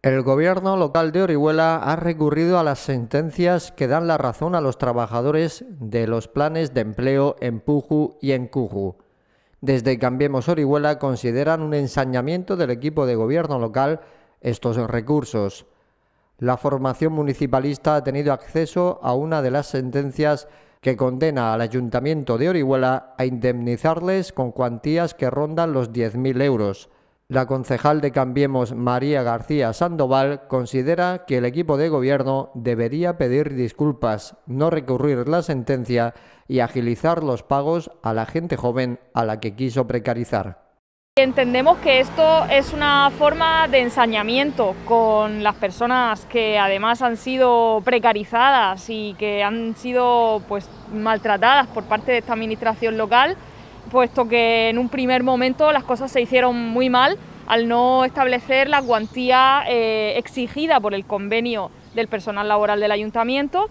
El gobierno local de Orihuela ha recurrido a las sentencias que dan la razón a los trabajadores de los planes de empleo en Puju y en Cuju. Desde Cambiemos Orihuela consideran un ensañamiento del equipo de gobierno local estos recursos. La formación municipalista ha tenido acceso a una de las sentencias que condena al Ayuntamiento de Orihuela a indemnizarles con cuantías que rondan los 10.000 euros. La concejal de Cambiemos, María García Sandoval, considera que el equipo de gobierno debería pedir disculpas, no recurrir la sentencia y agilizar los pagos a la gente joven a la que quiso precarizar. Entendemos que esto es una forma de ensañamiento con las personas que además han sido precarizadas y que han sido pues maltratadas por parte de esta administración local puesto que en un primer momento las cosas se hicieron muy mal al no establecer la cuantía eh, exigida por el convenio del personal laboral del ayuntamiento